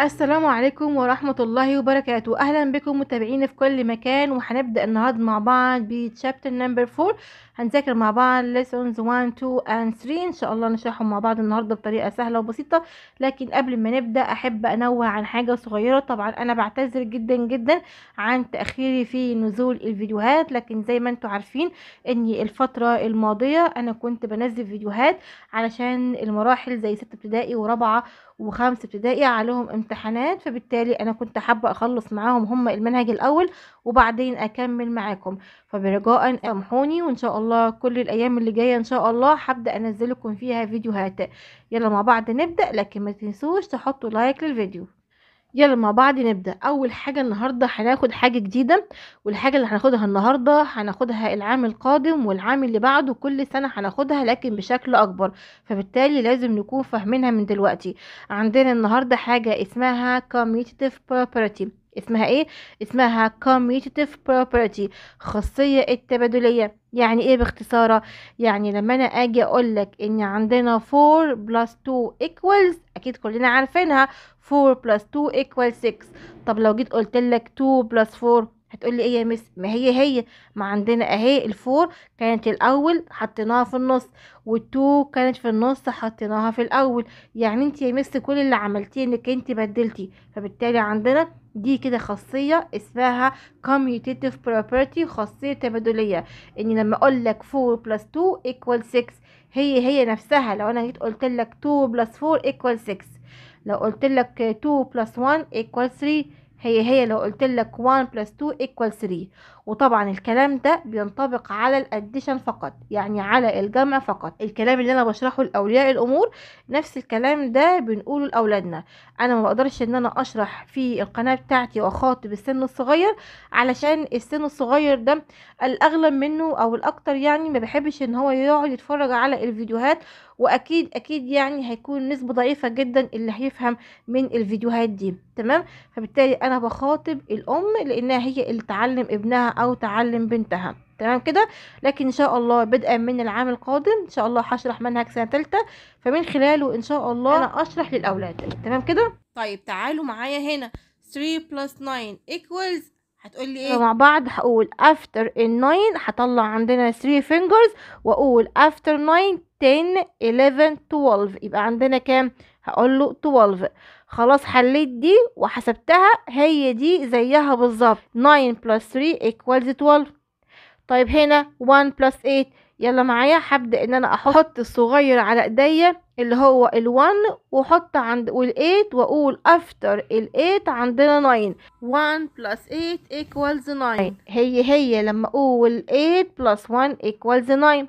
السلام عليكم ورحمة الله وبركاته أهلا بكم متابعين في كل مكان وهنبدأ النهاردة مع بعض بشابتر نمبر 4 هنذاكر مع بعض lessons 1 2 and 3 إن شاء الله نشرحهم مع بعض النهاردة بطريقة سهلة وبسيطة لكن قبل ما نبدأ أحب أنوه عن حاجة صغيرة طبعا أنا بعتذر جدا جدا عن تأخيري في نزول الفيديوهات لكن زي ما انتوا عارفين إني الفترة الماضية أنا كنت بنزل فيديوهات علشان المراحل زي ست ابتدائي ورابعة وخامس ابتدائي عليهم امتحانات فبالتالي انا كنت حابة اخلص معاهم هم المنهج الاول وبعدين اكمل معاكم فبرجاء سامحوني وان شاء الله كل الايام اللي جاية ان شاء الله هبدأ انزلكم فيها فيديوهات يلا مع بعض نبدأ لكن ما تنسوش تحطوا لايك للفيديو يلا مع بعض نبدأ أول حاجة النهاردة هناخد حاجة جديدة والحاجة اللي هناخدها النهاردة هناخدها العام القادم والعام اللي بعده كل سنة هناخدها لكن بشكل أكبر فبالتالي لازم نكون فاهمينها من دلوقتي عندنا النهاردة حاجة اسمها commutative property اسمها ايه اسمها commutative property خاصية التبادلية يعني ايه باختصار يعني لما انا اجي اقولك ان عندنا 4 plus 2 equals اكيد كلنا عارفينها 4 بلس 2 ايكوال 6 طب لو جيت قلت لك 2 بلس 4 هتقول لي ايه يا مس ما هي هي ما عندنا اهي الفور كانت الاول حطيناها في النص والتو كانت في النص حطيناها في الاول يعني انت يا مس كل اللي عملتيه انك انت بدلتي فبالتالي عندنا دي كده خاصيه اسمها commutative property خاصيه تبادليه ان لما اقول لك 4 بلس 2 ايكوال 6 هي هي نفسها لو انا جيت قلت لك 2 بلس 4 ايكوال 6 لو قلت لك 2 بلس 1 equals 3 هي هي لو قلت لك 1 بلس 2 equals 3 وطبعا الكلام ده بينطبق على الاديشن فقط يعني على الجمع فقط الكلام اللي انا بشرحه لاولياء الامور نفس الكلام ده بنقوله لاولادنا انا ما بقدرش ان انا اشرح في القناه بتاعتي واخاطب السن الصغير علشان السن الصغير ده الاغلب منه او الاكتر يعني ما بحبش ان هو يقعد يتفرج على الفيديوهات واكيد اكيد يعني هيكون نسبه ضعيفه جدا اللي هيفهم من الفيديوهات دي تمام فبالتالي انا بخاطب الام لانها هي اللي تعلم ابنها او تعلم بنتها تمام كده لكن ان شاء الله بدءا من العام القادم ان شاء الله هشرح منهج سنه ثالثه فمن خلاله ان شاء الله انا اشرح للاولاد تمام كده طيب تعالوا معايا هنا 3 plus 9 equals هتقولي ايه مع بعض هقول after 9 هطلع عندنا 3 fingers واقول after 9 10 11 12 يبقى عندنا كام هقول له 12 خلاص حليت دي وحسبتها هي دي زيها بالظبط 9 plus 3 equals 12 طيب هنا 1 plus 8 يلا معايا هبدا ان انا احط الصغير على ايديا اللي هو ال1 واحط عند وال8 واقول افتر ال8 عندنا 9 1 plus 8 equals 9 طيب، هي هي لما اقول 8 plus 1 equals 9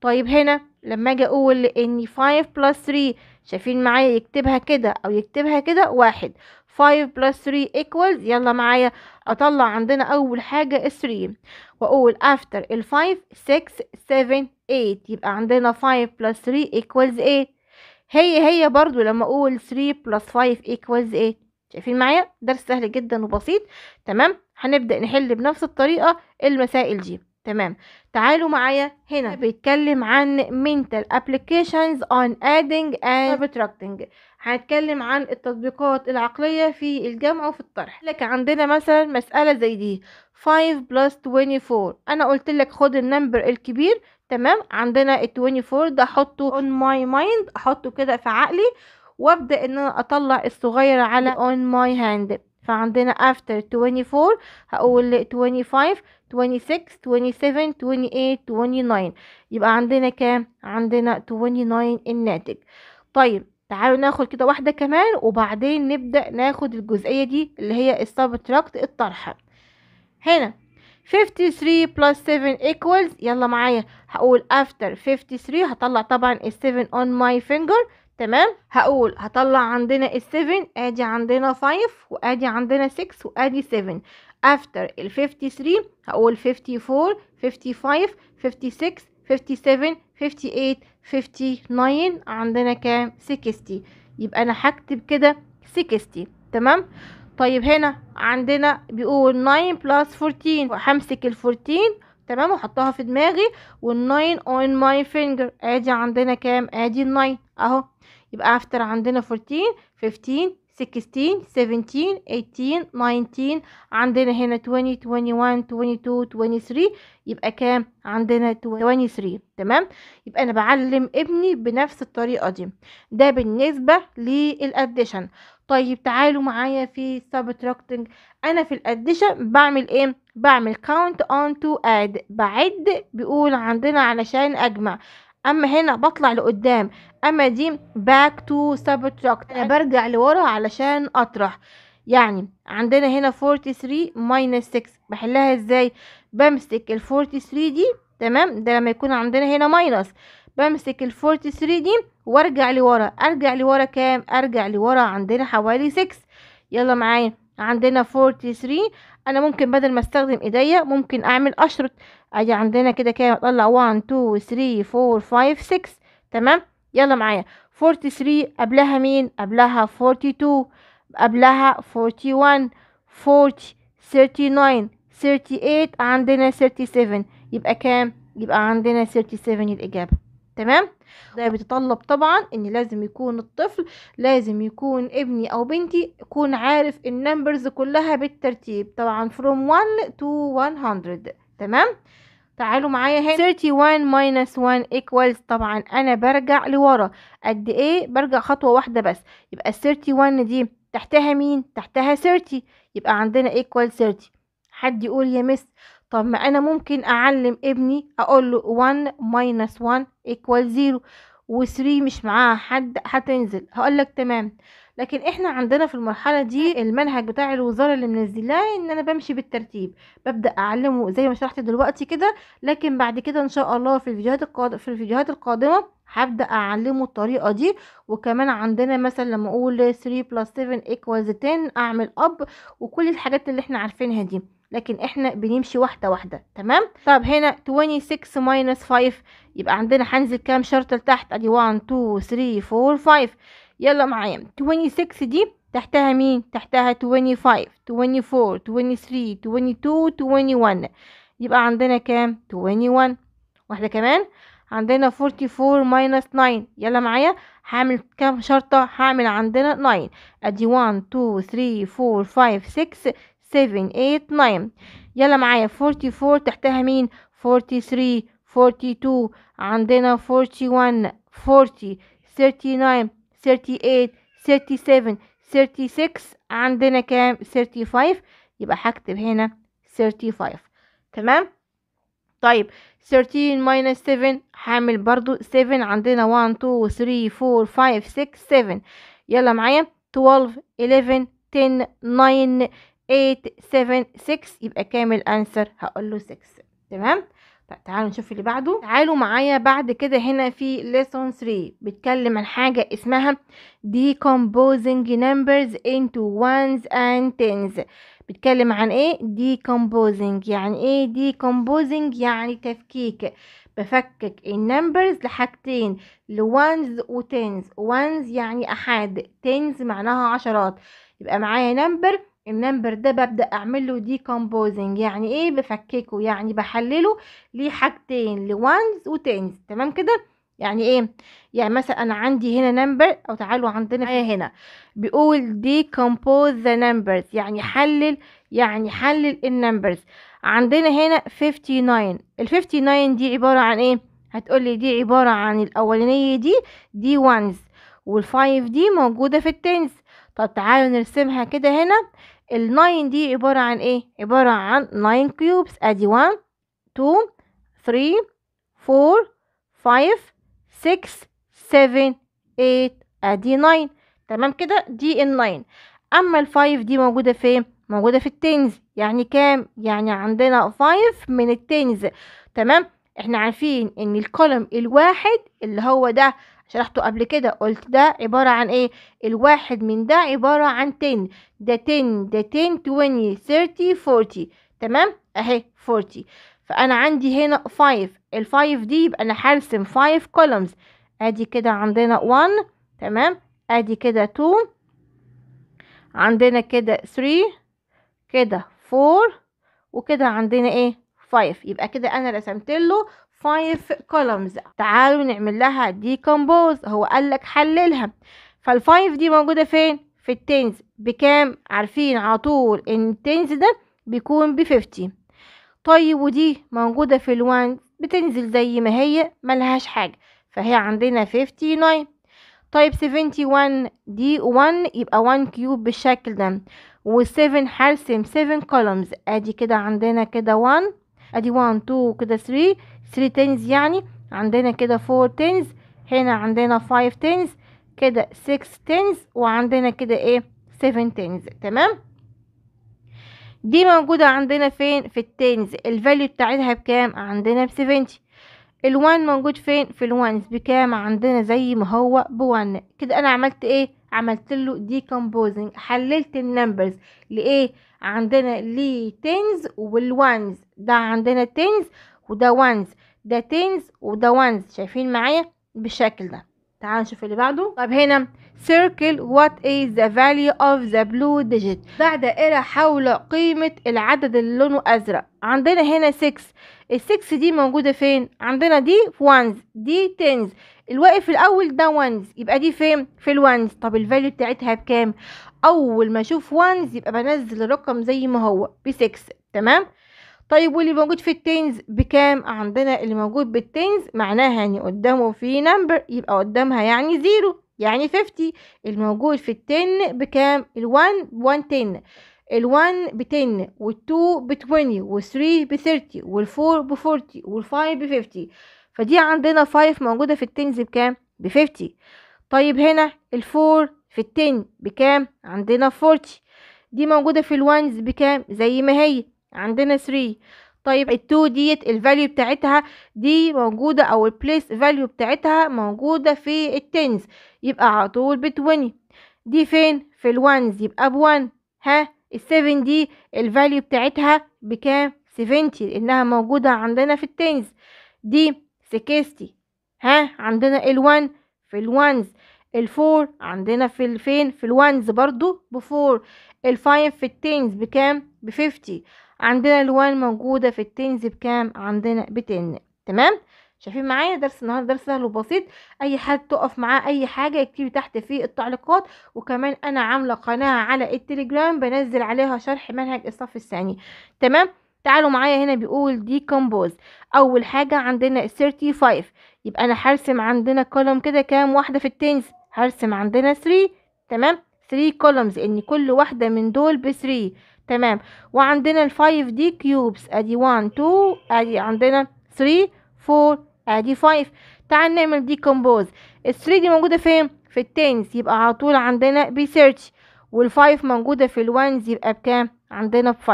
طيب هنا لما اجي اقول ان 5 plus 3 شايفين معايا يكتبها كده او يكتبها كده واحد 5 plus 3 equals يلا معايا اطلع عندنا اول حاجة 3 واقول after 5 6 7 8 يبقى عندنا 5 plus 3 equals 8 هي هي برضو لما اقول 3 plus 5 equals 8 شايفين معايا درس سهل جدا وبسيط تمام هنبدأ نحل بنفس الطريقة المسائل دي تمام تعالوا معايا هنا بيتكلم عن mental applications on adding and طيب. subtracting هنتكلم عن التطبيقات العقلية في الجمع وفي الطرح لك عندنا مثلا مسألة زي دي 5 plus 24 أنا قلت لك خد النمبر الكبير تمام عندنا 24 ده حطه on my mind أحطه كده في عقلي وابدأ ان انا اطلع الصغير على on my hand فعندنا after 24 هقول 25 26 27 28 29 يبقى عندنا كام عندنا 29 الناتج طيب تعالوا ناخد كده واحده كمان وبعدين نبدا ناخد الجزئيه دي اللي هي السبتراكت الطرحه هنا 53 plus 7 equals يلا معايا هقول after 53 هطلع طبعا ال 7 on my finger تمام هقول هطلع عندنا ال 7 ادي عندنا 5 وادي عندنا 6 وادي 7 after ال 53 هقول 54 55 56 57 58 59 عندنا كام 60 يبقى انا هكتب كده 60 تمام طيب هنا عندنا بيقول 9 plus 14 همسك ال 14 تمام وحطها في دماغي وال 9 on my finger ادي عندنا كام ادي ال 9 اهو يبقى after عندنا 14 15 16 17 18 19 عندنا هنا 20 21 22 23 يبقى كام عندنا 23 تمام يبقى انا بعلم ابني بنفس الطريقه دي ده بالنسبه للاديشن طيب تعالوا معايا في سبتراكتنج انا في الاديشن بعمل ايه بعمل كاونت اون تو اد بعد بيقول عندنا علشان اجمع اما هنا بطلع لقدام اما دي باك تو سبتراكت انا برجع لورا علشان اطرح يعني عندنا هنا 43 ماينس 6 بحلها ازاي بمسك ال 43 دي تمام ده لما يكون عندنا هنا ماينس بمسك ال 43 دي وارجع لورا ارجع لورا كام ارجع لورا عندنا حوالي 6 يلا معايا عندنا 43 انا ممكن بدل ما استخدم ايديا ممكن اعمل اشرط ادي عندنا كده كده اطلع 1 2 3 4 5 6 تمام يلا معايا 43 قبلها مين قبلها 42 قبلها 41 40 39 38 عندنا 37 يبقى كام يبقى عندنا 37 الإجابة تمام ده بيتطلب طبعا ان لازم يكون الطفل لازم يكون ابني او بنتي يكون عارف النمبرز كلها بالترتيب طبعا from 1 to 100 تمام تعالوا معايا هنا 31 minus 1 equals طبعا انا برجع لورا قد ايه برجع خطوه واحده بس يبقى 31 دي تحتها مين تحتها 30 يبقى عندنا equal 30 حد يقول يا مس طب ما انا ممكن اعلم ابني اقول له 1 minus 1 equal 0 و3 مش معاها حد هتنزل هقول لك تمام لكن احنا عندنا في المرحله دي المنهج بتاع الوزاره اللي منزلاه ان انا بمشي بالترتيب ببدا اعلمه زي ما شرحت دلوقتي كده لكن بعد كده ان شاء الله في الفيديوهات القاد... في الفيديوهات القادمه هبدا اعلمه الطريقه دي وكمان عندنا مثلا لما اقول 3 plus 7 equals 10 اعمل اب وكل الحاجات اللي احنا عارفينها دي لكن احنا بنمشي واحده واحده تمام طب هنا 26 ماينس 5 يبقى عندنا هنزل كام شرطه لتحت ادي 1 2 3 4 5 يلا معايا 26 دي تحتها مين تحتها 25 24 23 22 21 يبقى عندنا كام 21 واحده كمان عندنا 44 ماينس 9 يلا معايا هعمل كام شرطة هعمل عندنا 9 ادي 1 2 3 4 5 6 7 8 9 يلا معايا four تحتها مين forty two عندنا thirty eight thirty seven thirty six عندنا كام five يبقى هكتب هنا five تمام طيب 13 minus 7 هعمل برضو 7 عندنا 1 2 3 4 5 6 7 يلا معايا 12 11 10 9 8 7 6 يبقى كامل انسر هقول له 6 تمام طيب تعالوا نشوف اللي بعده تعالوا معايا بعد كده هنا في ليسون 3 بيتكلم عن حاجة اسمها decomposing numbers into ones and tens بيتكلم عن ايه decomposing يعني ايه decomposing يعني تفكيك بفكك النمبرز لحاجتين لونز وتنز ونز يعني احاد تنز معناها عشرات يبقى معايا نمبر النمبر ده ببدأ اعمل له decomposing يعني ايه بفككه يعني بحلله ليه حاجتين لوانز وتنز تمام كده يعني ايه يعني مثلا انا عندي هنا نمبر او تعالوا عندنا هنا بيقول decompose the numbers يعني حلل يعني حلل النمبرز عندنا هنا 59 ال 59 دي عبارة عن ايه هتقولي دي عبارة عن الاولانية دي دي وانز والفايف دي موجودة في التنس طب تعالوا نرسمها كده هنا الناين دي عبارة عن ايه عبارة عن 9 كيوبس ادي 1 تو 3 4 5 6 7 8 ادي 9 تمام كده دي 9 اما 5 دي موجودة فين موجودة في التنز يعني كام يعني عندنا 5 من التنز تمام احنا عارفين ان الكولم الواحد اللي هو ده شرحته قبل كده قلت ده عبارة عن ايه الواحد من ده عبارة عن 10 ده 10 ده 10 20 30 40 تمام اهي 40 فانا عندي هنا 5 ال 5 دي يبقى انا هرسم 5 columns ادي كده عندنا 1 تمام ادي كده 2 عندنا كده 3 كده 4 وكده عندنا ايه 5 يبقى كده انا رسمت له 5 columns تعالوا نعمل لها decompose هو قال لك حللها فال5 دي موجودة فين في التينز بكام عارفين على طول ان التينز ده بيكون ب 50 طيب ودي موجودة في الوان بتنزل زي ما هي ملهاش حاجة فهي عندنا 59 طيب 71 دي 1 يبقى 1 كيوب بالشكل ده و7 هرسم 7 columns ادي كده عندنا كده 1 ادي 1 2 كده 3 3 tens يعني عندنا كده 4 tens هنا عندنا 5 tens كده 6 tens وعندنا كده ايه 7 tens تمام دي موجودة عندنا فين في التنز الفاليو بتاعتها بكام عندنا ب 70 الوان موجود فين في الوانز بكام عندنا زي ما هو بوان كده انا عملت ايه عملت له ديكمبوزنج حللت النمبرز لايه عندنا لي تنز والوانز ده عندنا تنز وده وانز ده تينز وده وانز شايفين معايا بالشكل ده تعالوا نشوف اللي بعده طب هنا circle what is the value of the blue digit بعد دائرة حول قيمة العدد اللي لونه أزرق عندنا هنا 6 ال 6 دي موجودة فين عندنا دي في وانز دي تينز الواقف الأول ده وانز يبقى دي فين في الوانز طب الفاليو بتاعتها بكام أول ما أشوف وانز يبقى بنزل الرقم زي ما هو ب 6 تمام طيب واللي موجود في التينز بكام عندنا اللي موجود بالتينز معناها يعني قدامه في نمبر يبقى قدامها يعني زيرو يعني فيفتي الموجود في التين بكام الوان بوان تين الوان بتين والتو بتويني والثري بثيرتي والفور بفورتي والفاي بفيفتي فدي عندنا فايف موجودة في التينز بكام بفيفتي طيب هنا الفور في التين بكام عندنا فورتي دي موجودة في الوانز بكام زي ما هي عندنا 3 طيب ال2 ديت الفاليو بتاعتها دي موجودة او البليس فاليو بتاعتها موجودة في التنز يبقى على طول ب20 دي فين في الوانز يبقى ب1 ها ال7 دي الفاليو بتاعتها بكام 70 لانها موجودة عندنا في التنز دي 60 ها عندنا ال1 في الوانز الفور عندنا في الفين في الوانز برضو بفور الفايف في التينز بكام بفيفتي عندنا الوان موجودة في التنز بكام عندنا بتن تمام شايفين معايا درس النهارده درس سهل وبسيط اي حد تقف معاه اي حاجه اكتبي تحت في التعليقات وكمان انا عامله قناه على التليجرام بنزل عليها شرح منهج الصف الثاني تمام تعالوا معايا هنا بيقول دي كومبوز اول حاجه عندنا 35 يبقى انا هرسم عندنا كولوم كده كام واحده في التنس هرسم عندنا 3 تمام 3 كولومز ان كل واحده من دول ب 3 تمام وعندنا الفايف دي كيوبس ادي 1 2 ادي عندنا 3 4 ادي 5 تعال نعمل دي كومبوز ال 3 دي موجوده فين في التينز يبقى على طول عندنا وال5 موجوده في الوانز يبقى بكام عندنا ب5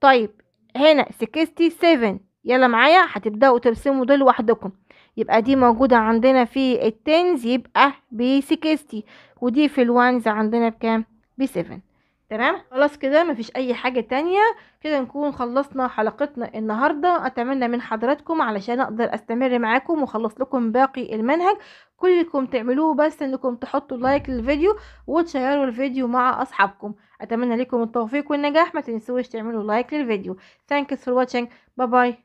طيب هنا 67 يلا معايا هتبداوا ترسموا دول لوحدكم يبقى دي موجوده عندنا في التينز يبقى ب 60 ودي في الوانز عندنا بكام ب 7 تمام خلاص كده مفيش اي حاجه تانية كده نكون خلصنا حلقتنا النهارده اتمنى من حضراتكم علشان اقدر استمر معاكم واخلص لكم باقي المنهج كلكم تعملوه بس انكم تحطوا لايك للفيديو وتشيروا الفيديو مع اصحابكم اتمنى لكم التوفيق والنجاح ما تنسوش تعملوا لايك للفيديو ثانكس فور واتشينج باي باي